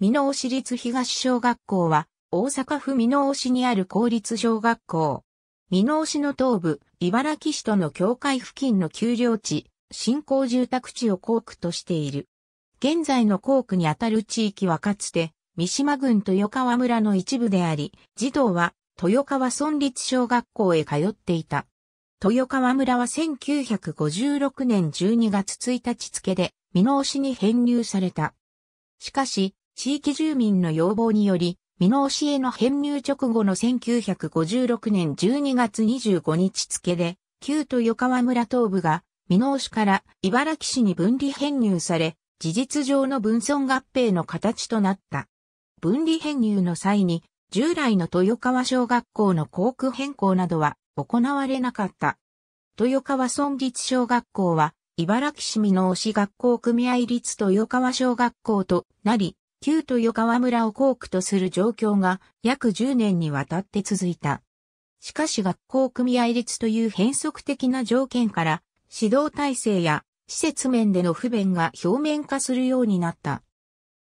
美濃市立東小学校は、大阪府美濃市にある公立小学校。美濃市の東部、茨城市との境界付近の丘陵地、新興住宅地を校区としている。現在の校区にあたる地域はかつて、三島郡豊川村の一部であり、児童は豊川村立小学校へ通っていた。豊川村は1956年12月1日付で、美濃市に編入された。しかし、地域住民の要望により、美濃市への編入直後の1956年12月25日付で、旧豊川村東部が、美濃市から茨城市に分離編入され、事実上の分村合併の形となった。分離編入の際に、従来の豊川小学校の校区変更などは行われなかった。豊川村立小学校は、茨城市美濃市学校組合立豊川小学校となり、旧豊川村を校区とする状況が約10年にわたって続いた。しかし学校組合率という変則的な条件から指導体制や施設面での不便が表面化するようになった。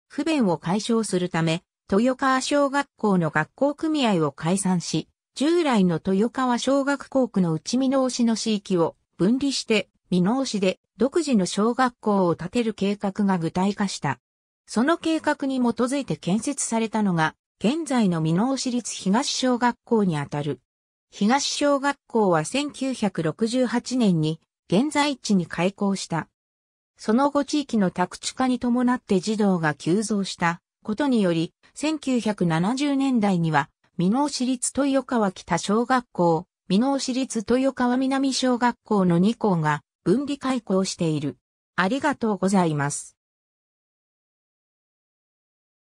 不便を解消するため、豊川小学校の学校組合を解散し、従来の豊川小学校区の内見直しの地域を分離して、見直しで独自の小学校を建てる計画が具体化した。その計画に基づいて建設されたのが、現在の美濃市立東小学校にあたる。東小学校は1968年に現在地に開校した。その後地域の宅地化に伴って児童が急増したことにより、1970年代には、美濃市立豊川北小学校、美濃市立豊川南小学校の2校が分離開校している。ありがとうございます。